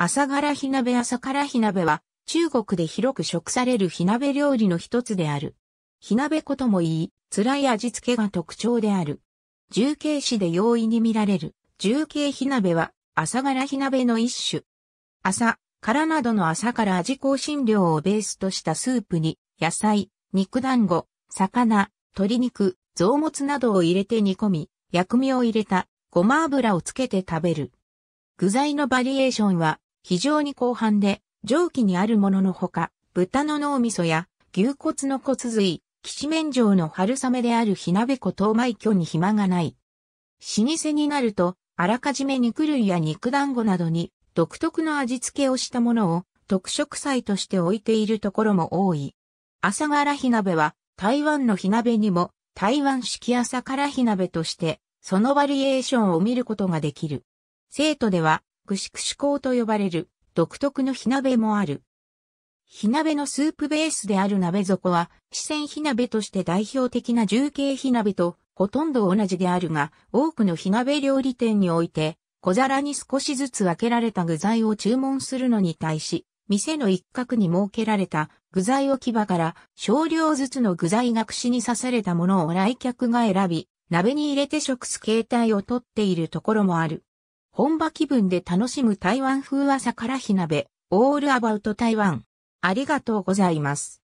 朝から火鍋朝から火鍋は、中国で広く食される火鍋料理の一つである。火鍋こともいい、辛い味付けが特徴である。重慶市で容易に見られる、重慶火鍋は、朝から火鍋の一種。朝、からなどの朝から味香辛料をベースとしたスープに、野菜、肉団子、魚、鶏肉、臓物などを入れて煮込み、薬味を入れた、ごま油をつけて食べる。具材のバリエーションは非常に広範で、蒸気にあるもののほか、豚の脳みそや牛骨の骨髄、岸面状の春雨である火鍋粉等埋巨に暇がない。老舗になると、あらかじめ肉類や肉団子などに独特の味付けをしたものを特色菜として置いているところも多い。朝柄火鍋は台湾の火鍋にも台湾式朝から火鍋としてそのバリエーションを見ることができる。生徒では串串クと呼ばれる独特の火鍋もある。火鍋のスープベースである鍋底は、四川火鍋として代表的な重慶火鍋とほとんど同じであるが、多くの火鍋料理店において、小皿に少しずつ分けられた具材を注文するのに対し、店の一角に設けられた具材置き場から少量ずつの具材が串に刺されたものを来客が選び、鍋に入れて食す形態をとっているところもある。本場気分で楽しむ台湾風朝から火鍋、オールアバウト台湾。ありがとうございます。